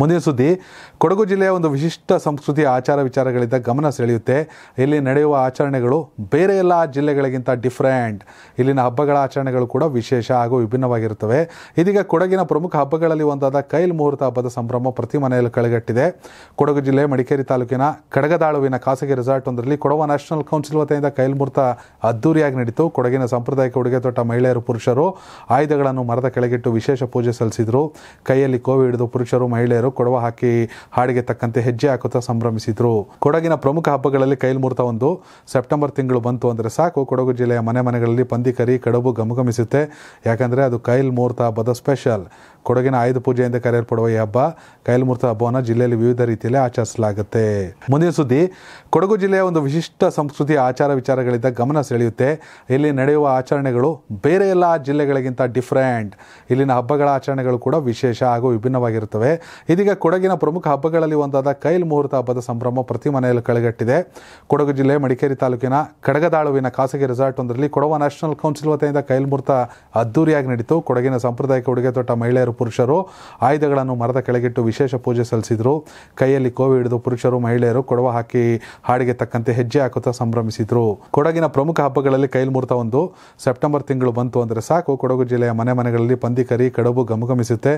ಮುಂದಿನ ಸುದ್ದಿ ಕೊಡಗು ಜಿಲ್ಲೆಯ ಒಂದು ವಿಶಿಷ್ಟ ಸಂಸ್ಕೃತಿ ಆಚಾರ ವಿಚಾರಗಳಿಂದ ಗಮನ ಸೆಳೆಯುತ್ತೆ ಇಲ್ಲಿ ನಡೆಯುವ ಆಚರಣೆಗಳು ಬೇರೆ ಎಲ್ಲ ಜಿಲ್ಲೆಗಳಿಗಿಂತ ಡಿಫ್ರೆಂಟ್ ಇಲ್ಲಿನ ಹಬ್ಬಗಳ ಆಚರಣೆಗಳು ಕೂಡ ವಿಶೇಷ ಹಾಗೂ ವಿಭಿನ್ನವಾಗಿರುತ್ತವೆ ಇದೀಗ ಕೊಡಗಿನ ಪ್ರಮುಖ ಹಬ್ಬಗಳಲ್ಲಿ ಒಂದಾದ ಕೈಲ್ ಮುಹೂರ್ತ ಹಬ್ಬದ ಸಂಭ್ರಮ ಪ್ರತಿ ಮನೆಯಲ್ಲಿ ಕಳೆಗಟ್ಟಿದೆ ಕೊಡಗು ಜಿಲ್ಲೆ ಮಡಿಕೇರಿ ತಾಲೂಕಿನ ಕಡಗದಾಳುವಿನ ಖಾಸಗಿ ರೆಸಾರ್ಟ್ ಒಂದರಲ್ಲಿ ಕೊಡವ ನ್ಯಾಷನಲ್ ಕೌನ್ಸಿಲ್ ವತಿಯಿಂದ ಕೈಲ್ ಮುಹೂರ್ತ ಅದ್ದೂರಿಯಾಗಿ ನಡೀತು ಕೊಡಗಿನ ಸಾಂಪ್ರದಾಯಿಕ ಉಡುಗೆ ತೊಟ್ಟ ಮಹಿಳೆಯರು ಪುರುಷರು ಆಯುಧಗಳನ್ನು ಮರದ ಕೆಳಗಿಟ್ಟು ವಿಶೇಷ ಪೂಜೆ ಸಲ್ಲಿಸಿದರು ಕೈಯಲ್ಲಿ ಕೋವಿ ಹಿಡಿದು ಪುರುಷರು ಮಹಿಳೆಯರು ಮಹಿಳೆಯರು ಕೊಡವ ಹಾಕಿ ಹಾಡಿಗೆ ತಕ್ಕಂತೆ ಹೆಜ್ಜೆ ಹಾಕುತ್ತಾ ಸಂಭ್ರಮಿಸಿದ್ರು ಕೊಡಗಿನ ಪ್ರಮುಖ ಹಬ್ಬಗಳಲ್ಲಿ ಕೈಲ್ಮೂರ್ತ ಒಂದು ಸೆಪ್ಟೆಂಬರ್ ತಿಂಗಳು ಬಂತು ಅಂದರೆ ಸಾಕು ಕೊಡಗು ಜಿಲ್ಲೆಯ ಮನೆ ಮನೆಗಳಲ್ಲಿ ಪಂದಿಕರಿ ಕಡುಬು ಗಮಗಮಿಸುತ್ತೆ ಯಾಕಂದರೆ ಅದು ಕೈಲ್ ಮುಹೂರ್ತ ಹಬ್ಬದ ಸ್ಪೆಷಲ್ ಕೊಡಗಿನ ಆಯುಧ ಪೂಜೆಯಿಂದ ಕರೆಯಲ್ಪಡುವ ಈ ಹಬ್ಬ ಕೈಲ್ಮೂರ್ತ ಹಬ್ಬವನ್ನು ಜಿಲ್ಲೆಯಲ್ಲಿ ವಿವಿಧ ರೀತಿಯಲ್ಲಿ ಆಚರಿಸಲಾಗುತ್ತೆ ಮುಂದಿನ ಸುದ್ದಿ ಕೊಡಗು ಜಿಲ್ಲೆಯ ಒಂದು ವಿಶಿಷ್ಟ ಸಂಸ್ಕೃತಿ ಆಚಾರ ವಿಚಾರಗಳಿಂದ ಗಮನ ಸೆಳೆಯುತ್ತೆ ಇಲ್ಲಿ ನಡೆಯುವ ಆಚರಣೆಗಳು ಬೇರೆ ಎಲ್ಲ ಜಿಲ್ಲೆಗಳಿಗಿಂತ ಡಿಫ್ರೆಂಟ್ ಇಲ್ಲಿನ ಹಬ್ಬಗಳ ಆಚರಣೆಗಳು ಕೂಡ ವಿಶೇಷ ಹಾಗೂ ವಿಭಿನ್ನವಾಗಿರುತ್ತವೆ ಇದೀಗ ಕೊಡಗಿನ ಪ್ರಮುಖ ಹಬ್ಬಗಳಲ್ಲಿ ಒಂದಾದ ಕೈಲ್ ಮುಹೂರ್ತ ಹಬ್ಬದ ಸಂಭ್ರಮ ಪ್ರತಿ ಮನೆಯಲ್ಲಿ ಕಳೆಗಟ್ಟಿದೆ ಕೊಡಗು ಜಿಲ್ಲೆ ಮಡಿಕೇರಿ ತಾಲೂಕಿನ ಕಡಗದಾಳುವಿನ ಖಾಸಗಿ ರೆಸಾರ್ಟ್ ಒಂದರಲ್ಲಿ ಕೊಡವ ನ್ಯಾಷನಲ್ ಕೌನ್ಸಿಲ್ ವತಿಯಿಂದ ಕೈಲ್ ಮುಹೂರ್ತ ಅದ್ದೂರಿಯಾಗಿ ನಡೀತು ಕೊಡಗಿನ ಸಾಂಪ್ರದಾಯಿಕ ಉಡುಗೆ ತೊಟ್ಟ ಮಹಿಳೆಯರು ಪುರುಷರು ಆಯುಧಗಳನ್ನು ಮರದ ಕೆಳಗಿಟ್ಟು ವಿಶೇಷ ಪೂಜೆ ಸಲ್ಲಿಸಿದರು ಕೈಯಲ್ಲಿ ಕೋವಿ ಹಿಡಿದು ಪುರುಷರು ಮಹಿಳೆಯರು ಕೊಡವ ಹಾಕಿ ಹಾಡಿಗೆ ತಕ್ಕಂತೆ ಹೆಜ್ಜೆ ಹಾಕುತ್ತಾ ಸಂಭ್ರಮಿಸಿದರು ಕೊಡಗಿನ ಪ್ರಮುಖ ಹಬ್ಬಗಳಲ್ಲಿ ಕೈಲ್ ಮುಹೂರ್ತ ಒಂದು ಸೆಪ್ಟೆಂಬರ್ ತಿಂಗಳು ಬಂತು ಅಂದರೆ ಸಾಕು ಕೊಡಗು ಜಿಲ್ಲೆಯ ಮನೆ ಮನೆಗಳಲ್ಲಿ ಪಂದಿಕರಿ ಕಡಬು ಗಮಗಮಿಸುತ್ತೆ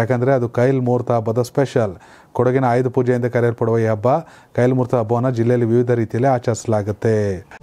ಯಾಕಂದರೆ ಅದು ಕೈಲ್ ಮುಹೂರ್ತ ಹಬ್ಬದ ದ ಸ್ಪೆಷಲ್ ಕೊಡಗಿನ ಆಯುಧ ಪೂಜೆ ಎಂದು ಕರೆಯಲ್ಪಡುವ ಈ ಹಬ್ಬ ಕೈಲ್ಮೂರ್ತ ಹಬ್ಬವನ್ನು ಜಿಲ್ಲೆಯಲ್ಲಿ ವಿವಿಧ ರೀತಿಯಲ್ಲಿ ಆಚರಿಸಲಾಗುತ್ತೆ